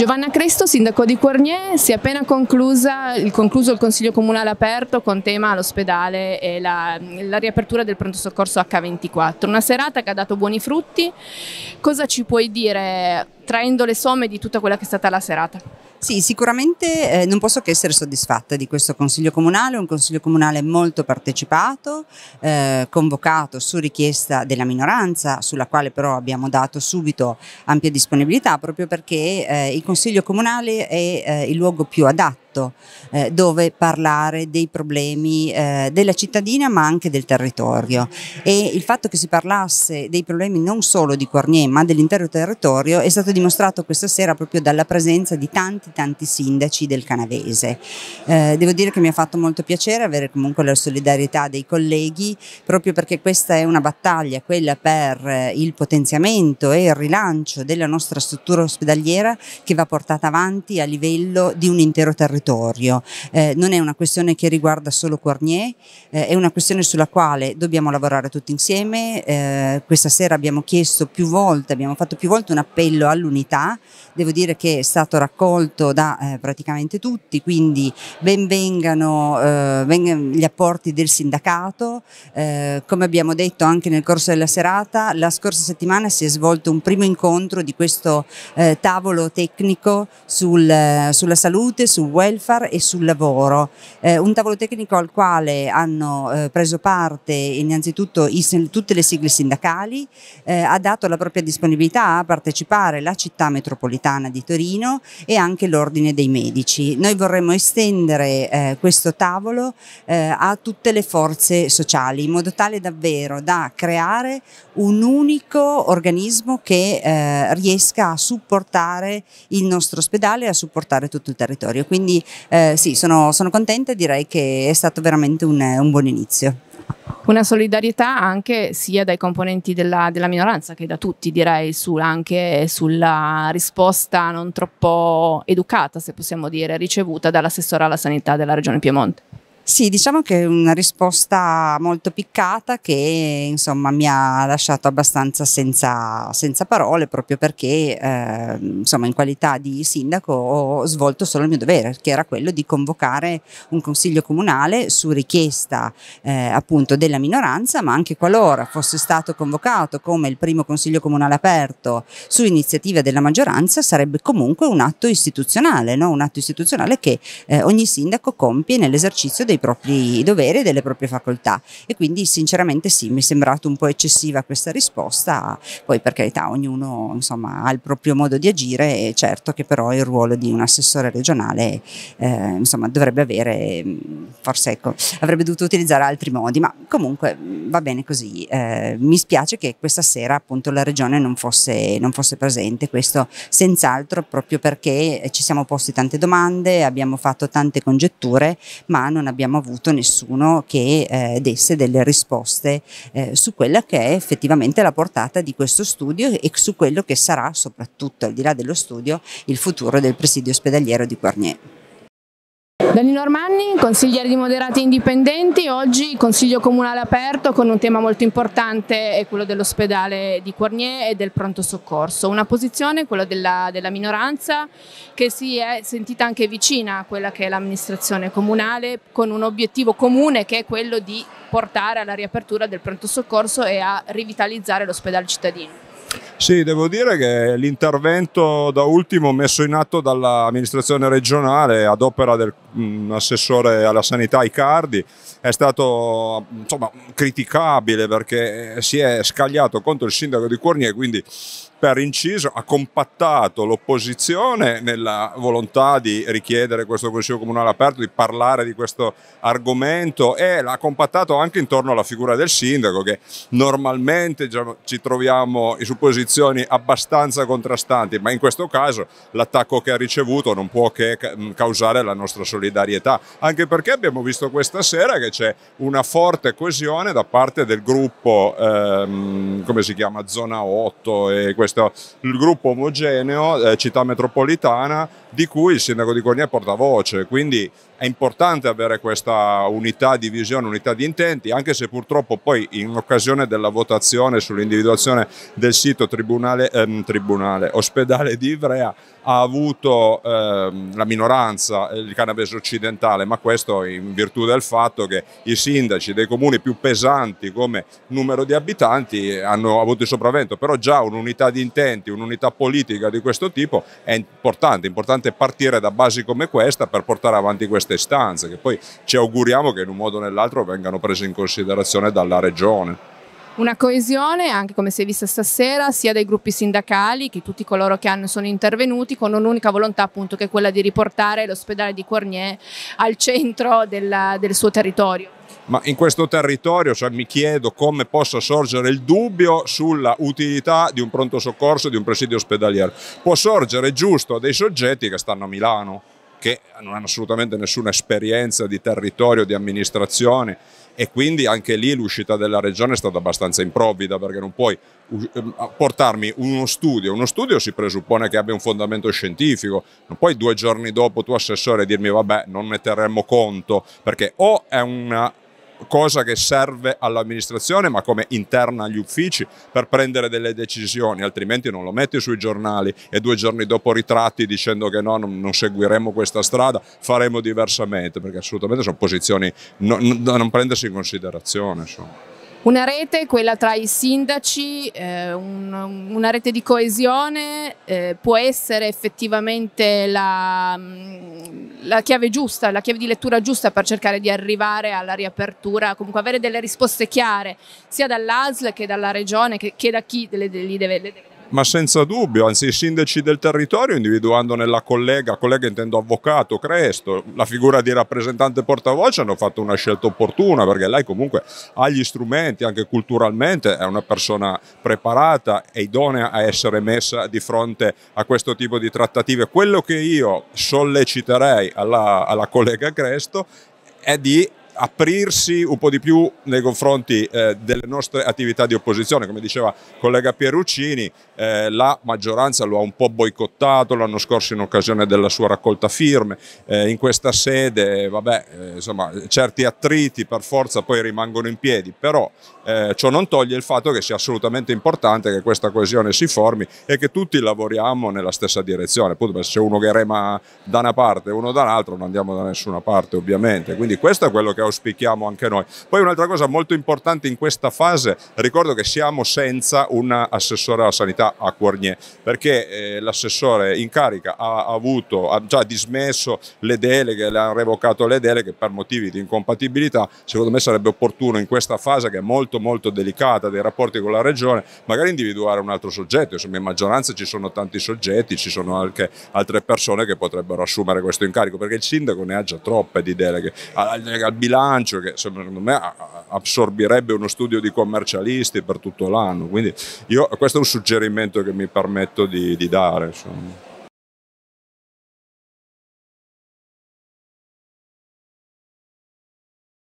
Giovanna Cresto, sindaco di Cornier, si è appena il, concluso il Consiglio Comunale aperto con tema l'ospedale e la, la, riapertura del pronto soccorso H24. Una serata che ha dato buoni frutti. Cosa ci puoi dire traendo le somme di tutta quella che è stata la serata. Sì, sicuramente eh, non posso che essere soddisfatta di questo Consiglio Comunale, un Consiglio Comunale molto partecipato, eh, convocato su richiesta della minoranza, sulla quale però abbiamo dato subito ampia disponibilità, proprio perché eh, il Consiglio Comunale è eh, il luogo più adatto diretto eh, dove parlare dei problemi eh, della cittadina ma anche del territorio e il fatto che si parlasse dei problemi non solo di Quarnier ma dell'intero territorio è stato dimostrato questa sera proprio dalla presenza di tanti tanti sindaci del canavese. Eh, devo dire che mi ha fatto molto piacere avere comunque la solidarietà dei colleghi proprio perché questa è una battaglia, quella per eh, il potenziamento e il rilancio della nostra struttura ospedaliera che va portata avanti a livello di un intero territorio territorio. Eh, non è una questione che riguarda solo Cornier, eh, è una questione sulla quale dobbiamo lavorare tutti insieme. Eh, questa sera abbiamo chiesto più volte, abbiamo fatto più volte un appello all'unità, devo dire che è stato raccolto da eh, praticamente tutti, quindi ben vengano eh, gli apporti del sindacato. Eh, come abbiamo detto anche nel corso della serata, la scorsa settimana si è svolto un primo incontro di questo tavolo tecnico sul, sulla salute, sul welfare welfare e sul lavoro. Eh, un tavolo tecnico al quale hanno eh, preso parte innanzitutto i, tutte le sigle sindacali, eh, ha dato la propria disponibilità a partecipare la città metropolitana di Torino e anche l'Ordine dei Medici. Noi vorremmo estendere eh, questo tavolo eh, a tutte le forze sociali in modo tale davvero da creare un unico organismo che eh, riesca a supportare il nostro ospedale e a supportare tutto il territorio. Quindi quindi eh, sì, sono, sono, contenta, direi che è stato veramente un, un buon inizio. Una solidarietà anche sia dai componenti della, della minoranza che da tutti, direi, su, anche sulla risposta non troppo educata, se possiamo dire, ricevuta dall'assessore alla sanità della Regione Piemonte. Sì, diciamo che è una risposta molto piccata che insomma, mi ha lasciato abbastanza senza, senza parole proprio perché eh, insomma, in qualità di sindaco ho svolto solo il mio dovere che era quello di convocare un consiglio comunale su richiesta eh, appunto della minoranza ma anche qualora fosse stato convocato come il primo consiglio comunale aperto su iniziativa della maggioranza sarebbe comunque un atto istituzionale, no? un atto istituzionale che eh, ogni sindaco compie nell'esercizio dei propri doveri e delle proprie facoltà e quindi sinceramente sì, mi è sembrata un po' eccessiva questa risposta, poi per carità ognuno insomma, ha il proprio modo di agire e certo che però il ruolo di un assessore regionale eh, insomma, dovrebbe avere, mm, forse ecco, avrebbe dovuto utilizzare altri modi, ma comunque mm, va bene così, eh, mi spiace che questa sera appunto la regione non fosse, non fosse presente, questo senz'altro proprio perché ci siamo posti tante domande, abbiamo fatto tante congetture, ma non abbiamo abbiamo avuto nessuno che eh, desse delle risposte eh, su quella che è effettivamente la portata di questo studio e su quello che sarà soprattutto al di là dello studio il futuro del presidio ospedaliero di Guarnier. Danilo Armanni, consigliere di Moderati Indipendenti, oggi Consiglio Comunale aperto con un tema molto importante è quello dell'ospedale di Cornier e del pronto soccorso. Una posizione, quella della, della minoranza, che si è sentita anche vicina a quella che è l'amministrazione comunale con un obiettivo comune che è quello di portare alla riapertura del pronto soccorso e a rivitalizzare l'ospedale cittadino. Sì, devo dire che l'intervento da ultimo messo in atto dall'amministrazione regionale ad opera dell'assessore mm, alla sanità Icardi è stato insomma, criticabile perché si è scagliato contro il sindaco di Cornier, quindi per inciso ha compattato l'opposizione nella volontà di richiedere questo Consiglio Comunale aperto, di parlare di questo argomento e l'ha compattato anche intorno alla figura del sindaco che normalmente diciamo, ci troviamo in supposizione posizioni abbastanza contrastanti, ma in questo caso l'attacco che ha ricevuto non può che mm, causare la nostra solidarietà, anche perché abbiamo visto questa sera che c'è una forte coesione da parte del gruppo, ehm, come si chiama, Zona 8, e questo, il gruppo omogeneo eh, Città Metropolitana di cui il sindaco di Cornia è portavoce, quindi è importante avere questa unità di visione, unità di intenti, anche se purtroppo poi in occasione della votazione sull'individuazione del sito tribunale, ehm, tribunale ospedale di Ivrea ha avuto ehm, la minoranza, eh, il cannabis occidentale, ma questo in virtù del fatto che i sindaci dei comuni più pesanti come numero di abitanti hanno avuto il sopravvento, però già un'unità di intenti, un'unità politica di questo tipo è importante, è importante partire da basi come questa per portare avanti queste istanze, che poi ci auguriamo che in un modo o nell'altro vengano prese in considerazione dalla regione. Una coesione, anche come si è vista stasera, sia dai gruppi sindacali che tutti coloro che hanno, sono intervenuti, con un'unica volontà appunto che è quella di riportare l'ospedale di Cornier al centro della, del suo territorio ma in questo territorio cioè, mi chiedo come possa sorgere il dubbio sulla utilità di un pronto soccorso, di un presidio ospedaliero. Può sorgere giusto a dei soggetti che stanno a Milano che non hanno assolutamente nessuna esperienza di territorio, di amministrazione e quindi anche lì l'uscita della regione è stata abbastanza improvvida perché non puoi ehm, portarmi uno studio, uno studio si presuppone che abbia un fondamento scientifico, non puoi due giorni dopo tu assessore dirmi vabbè non ne terremo conto perché o è una cosa che serve all'amministrazione ma come interna agli uffici per prendere delle decisioni, altrimenti non lo metti sui giornali e due giorni dopo ritratti dicendo che no, non, seguiremo questa strada, faremo diversamente, perché assolutamente sono posizioni da non prendersi in considerazione. Insomma. Una rete, quella tra i sindaci, eh, un, una rete di coesione eh, può essere effettivamente la, mm, la, chiave giusta, la chiave di lettura giusta per cercare di arrivare alla riapertura, comunque avere delle risposte chiare sia dall'ASL che dalla regione che, che da chi le, le, deve. Le deve ma senza dubbio, anzi i sindaci del territorio individuando nella collega, collega intendo avvocato, Cresto, la figura di rappresentante portavoce hanno fatto una scelta opportuna perché lei comunque ha gli strumenti anche culturalmente, è una persona preparata e idonea a essere messa di fronte a questo tipo di trattative. Quello che io solleciterei alla, alla collega Cresto è di aprirsi un po' di più nei confronti eh, delle nostre attività di opposizione. Come diceva il collega Pieruccini, eh, la maggioranza lo ha un po' boicottato l'anno scorso in occasione della sua raccolta firme. Eh, in questa sede, vabbè, eh, insomma, certi attriti per forza poi rimangono in piedi, però eh, ciò non toglie il fatto che sia assolutamente importante che questa coesione si formi e che tutti lavoriamo nella stessa direzione. Appunto, se uno che rema da una parte e uno dall'altra non andiamo da nessuna parte, ovviamente. Quindi questo è quello che ho auspichiamo anche noi. Poi un'altra cosa molto importante in questa fase, ricordo che siamo senza un assessore alla sanità a Cuornier, perché eh, l'assessore in carica ha, avuto, ha già dismesso le deleghe, le ha revocato le deleghe per motivi di incompatibilità, secondo me sarebbe opportuno in questa fase che è molto molto delicata dei rapporti con la regione, magari individuare un altro soggetto, insomma in maggioranza ci sono tanti soggetti, ci sono anche altre persone che potrebbero assumere questo incarico, perché il sindaco ne ha già troppe di deleghe, al, al bilancio bilancio che secondo me assorbirebbe uno studio di commercialisti per tutto l'anno. Quindi io, questo è un suggerimento che mi permetto di, di dare. Insomma.